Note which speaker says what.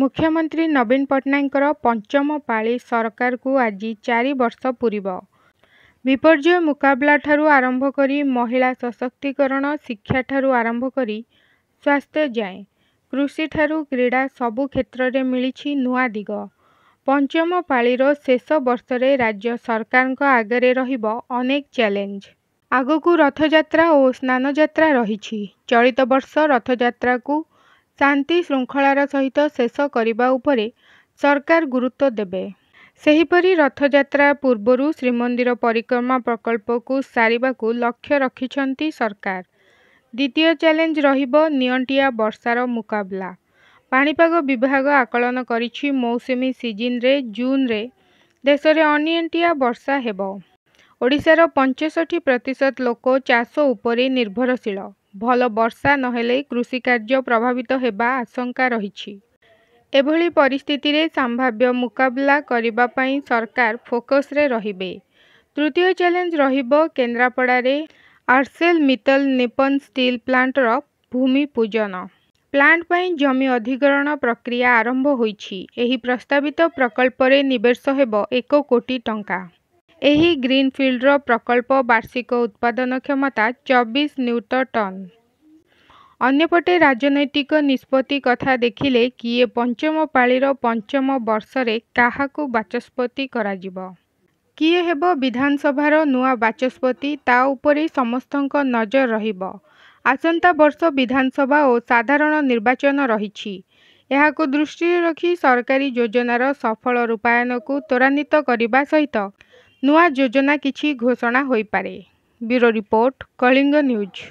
Speaker 1: मुख्यमंत्री नवीन पट्टनायक पञ्चम पा आज चार वर्ष विपर्जय मुकाबला पुरब आरंभ मुकला महिला सशक्तिकरण शिक्षा आरंभ ठुम्भरि स्वास्थ्य कृषि कृषिठु क्रीडा क्षेत्र सब् केत्रै मिलि नग पच्चम पाेस वर्षले राज्य सरकारको आगे र अनेक च्यालेन्ज आगको रथजात्रा ओ स्ान जाँच चलित बर्ष रथजात्राको ଶାନ୍ତି ଶୃଙ୍ଖଳାର ସହିତ ଶେଷ କରିବା ଉପରେ ସରକାର ଗୁରୁତ୍ୱ ଦେବେ ସେହିପରି ରଥଯାତ୍ରା ପୂର୍ବରୁ ଶ୍ରୀମନ୍ଦିର ପରିକ୍ରମା ପ୍ରକଳ୍ପକୁ ସାରିବାକୁ ଲକ୍ଷ୍ୟ ରଖିଛନ୍ତି ସରକାର ଦ୍ୱିତୀୟ ଚ୍ୟାଲେଞ୍ଜ ରହିବ ନିଅଣ୍ଟିଆ ବର୍ଷାର ମୁକାବିଲା ପାଣିପାଗ ବିଭାଗ ଆକଳନ କରିଛି ମୌସୁମୀ ସିଜିନ୍ରେ ଜୁନ୍ରେ ଦେଶରେ ଅନିଅଣ୍ଟିଆ ବର୍ଷା ହେବ ଓଡ଼ିଶାର ପଞ୍ଚଷଠି ପ୍ରତିଶତ ଲୋକ ଚାଷ ଉପରେ ନିର୍ଭରଶୀଳ ଭଲ ବର୍ଷା ନହେଲେ କୃଷି କାର୍ଯ୍ୟ ପ୍ରଭାବିତ ହେବା ଆଶଙ୍କା ରହିଛି ଏଭଳି ପରିସ୍ଥିତିରେ ସମ୍ଭାବ୍ୟ ମୁକାବିଲା କରିବା ପାଇଁ ସରକାର ଫୋକସ୍ରେ ରହିବେ ତୃତୀୟ ଚ୍ୟାଲେଞ୍ଜ ରହିବ କେନ୍ଦ୍ରାପଡ଼ାରେ ଆର୍ସେଲ ମିତଲ ନିପନ ଷ୍ଟିଲ୍ ପ୍ଲାଣ୍ଟର ଭୂମି ପୂଜନ ପ୍ଲାଣ୍ଟ ପାଇଁ ଜମି ଅଧିକରଣ ପ୍ରକ୍ରିୟା ଆରମ୍ଭ ହୋଇଛି ଏହି ପ୍ରସ୍ତାବିତ ପ୍ରକଳ୍ପରେ ନିବେଶ ହେବ ଏକ କୋଟି ଟଙ୍କା ଏହି ଗ୍ରୀନଫିଲ୍ଡର ପ୍ରକଳ୍ପ ବାର୍ଷିକ ଉତ୍ପାଦନ କ୍ଷମତା ଚବିଶ ନ୍ୟୁତ ଟନ୍ ଅନ୍ୟପଟେ ରାଜନୈତିକ ନିଷ୍ପତ୍ତି କଥା ଦେଖିଲେ କିଏ ପଞ୍ଚମ ପାଳିର ପଞ୍ଚମ ବର୍ଷରେ କାହାକୁ ବାଚସ୍ପତି କରାଯିବ କିଏ ହେବ ବିଧାନସଭାର ନୂଆ ବାଚସ୍ପତି ତା ଉପରେ ସମସ୍ତଙ୍କ ନଜର ରହିବ ଆସନ୍ତା ବର୍ଷ ବିଧାନସଭା ଓ ସାଧାରଣ ନିର୍ବାଚନ ରହିଛି ଏହାକୁ ଦୃଷ୍ଟିରେ ରଖି ସରକାରୀ ଯୋଜନାର ସଫଳ ରୂପାୟନକୁ ତ୍ୱରାନ୍ୱିତ କରିବା ସହିତ ନୂଆ ଯୋଜନା କିଛି ଘୋଷଣା ହୋଇପାରେ ବ୍ୟୁରୋ ରିପୋର୍ଟ କଳିଙ୍ଗ ନ୍ୟୁଜ୍